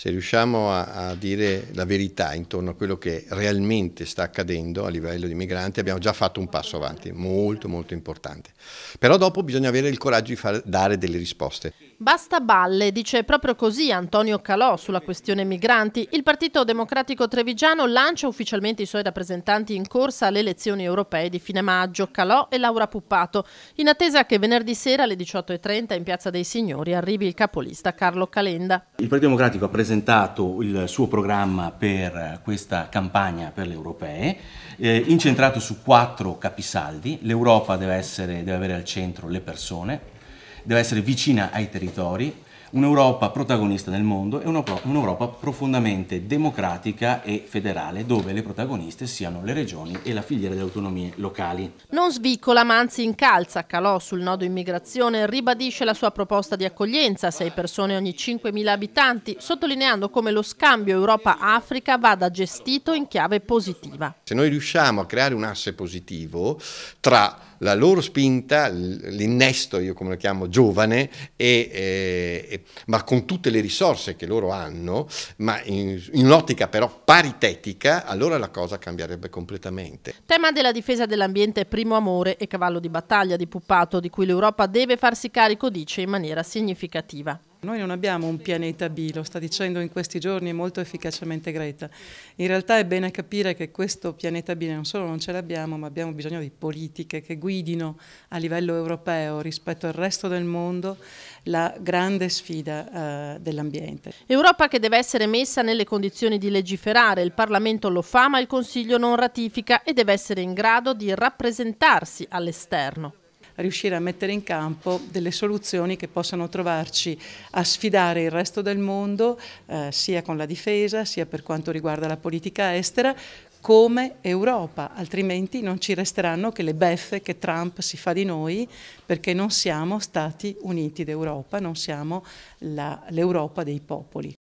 Se riusciamo a, a, dire la verità intorno a quello che realmente sta accadendo a livello di migranti, abbiamo già fatto un passo avanti, molto molto importante. Però dopo bisogna avere il coraggio di far, dare delle risposte. Basta balle, dice proprio così Antonio Calò sulla questione migranti. Il Partito Democratico Trevigiano lancia ufficialmente i suoi rappresentanti in corsa alle elezioni europee di fine maggio, Calò e Laura Puppato, in attesa che venerdì sera alle 18.30 in Piazza dei Signori arrivi il capolista Carlo Calenda. Il Partito Democratico ha presentato presentato il suo programma per questa campagna per le europee, eh, incentrato su quattro capisaldi. L'Europa deve, deve avere al centro le persone, deve essere vicina ai territori, Un'Europa protagonista nel mondo e un'Europa profondamente democratica e federale, dove le protagoniste siano le regioni e la filiera delle autonomie locali. Non svicola, ma anzi incalza. Calò sul nodo immigrazione ribadisce la sua proposta di accoglienza, 6 persone ogni 5.000 abitanti, sottolineando come lo scambio Europa-Africa vada gestito in chiave positiva. Se noi riusciamo a creare un asse positivo tra la loro spinta, l'innesto, io come lo chiamo, giovane e, eh, e ma con tutte le risorse che loro hanno, ma in, in un'ottica però paritetica, allora la cosa cambierebbe completamente. Tema della difesa dell'ambiente primo amore e cavallo di battaglia di Puppato, di cui l'Europa deve farsi carico, dice in maniera significativa. Noi non abbiamo un pianeta B, lo sta dicendo in questi giorni molto efficacemente Greta. In realtà è bene capire che questo pianeta B non solo non ce l'abbiamo, ma abbiamo bisogno di politiche che guidino a livello europeo rispetto al resto del mondo la grande sfida eh, dell'ambiente. Europa che deve essere messa nelle condizioni di legiferare, il Parlamento lo fa ma il Consiglio non ratifica e deve essere in grado di rappresentarsi all'esterno riuscire a mettere in campo delle soluzioni che possano trovarci a sfidare il resto del mondo, eh, sia con la difesa, sia per quanto riguarda la politica estera, come Europa, altrimenti non ci resteranno che le beffe che Trump si fa di noi perché non siamo Stati Uniti d'Europa, non siamo l'Europa dei popoli.